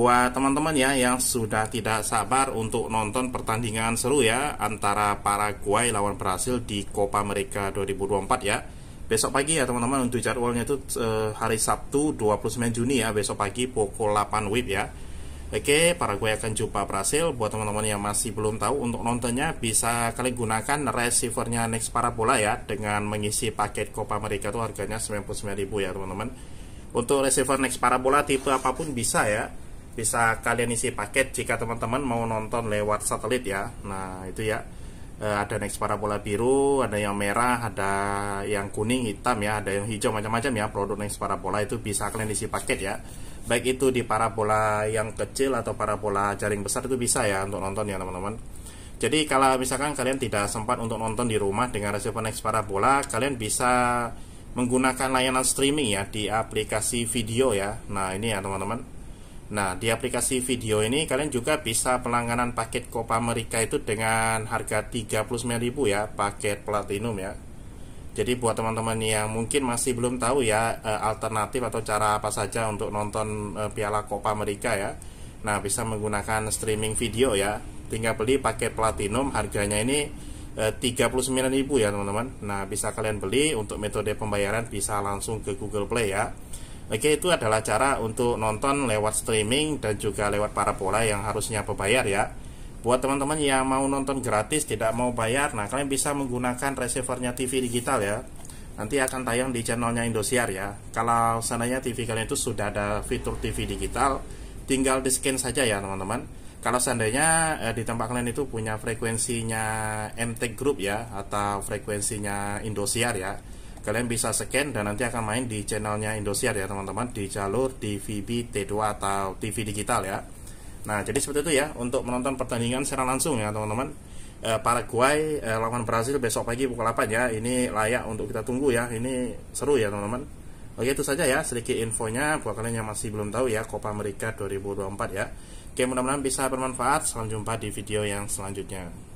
buat teman-teman ya yang sudah tidak sabar untuk nonton pertandingan seru ya antara Paraguay lawan Brasil di Copa America 2024 ya. Besok pagi ya teman-teman untuk jadwalnya itu eh, hari Sabtu 29 Juni ya besok pagi pukul 8 WIB ya. Oke, para Paraguay akan jumpa Brasil. Buat teman-teman yang masih belum tahu untuk nontonnya bisa kalian gunakan receivernya Next Parabola ya dengan mengisi paket Copa America itu harganya 99.000 ya teman-teman. Untuk receiver Next Parabola tipe apapun bisa ya bisa kalian isi paket jika teman-teman mau nonton lewat satelit ya nah itu ya e, ada next parabola biru ada yang merah ada yang kuning hitam ya ada yang hijau macam-macam ya produk next parabola itu bisa kalian isi paket ya baik itu di parabola yang kecil atau parabola jaring besar itu bisa ya untuk nonton ya teman-teman jadi kalau misalkan kalian tidak sempat untuk nonton di rumah dengan resep next parabola kalian bisa menggunakan layanan streaming ya di aplikasi video ya nah ini ya teman-teman Nah, di aplikasi video ini kalian juga bisa pelangganan paket Copa America itu dengan harga 39.000 ya, paket platinum ya. Jadi buat teman-teman yang mungkin masih belum tahu ya eh, alternatif atau cara apa saja untuk nonton eh, Piala Copa America ya. Nah, bisa menggunakan streaming video ya. Tinggal beli paket platinum harganya ini 39.000 eh, ya, teman-teman. Nah, bisa kalian beli untuk metode pembayaran bisa langsung ke Google Play ya. Oke, itu adalah cara untuk nonton lewat streaming dan juga lewat parabola yang harusnya berbayar ya. Buat teman-teman yang mau nonton gratis tidak mau bayar, nah kalian bisa menggunakan receivernya TV digital ya. Nanti akan tayang di channelnya Indosiar ya. Kalau sananya TV kalian itu sudah ada fitur TV digital, tinggal di scan saja ya teman-teman kalau seandainya eh, di tempat kalian itu punya frekuensinya MT Group ya atau frekuensinya Indosiar ya kalian bisa scan dan nanti akan main di channelnya Indosiar ya teman-teman di jalur TVB T2 atau TV digital ya nah jadi seperti itu ya untuk menonton pertandingan secara langsung ya teman-teman e, Paraguay e, lawan Brasil besok pagi pukul 8 ya ini layak untuk kita tunggu ya ini seru ya teman-teman Oke itu saja ya sedikit infonya buat kalian yang masih belum tahu ya Copa America 2024 ya Oke mudah-mudahan bisa bermanfaat Sampai jumpa di video yang selanjutnya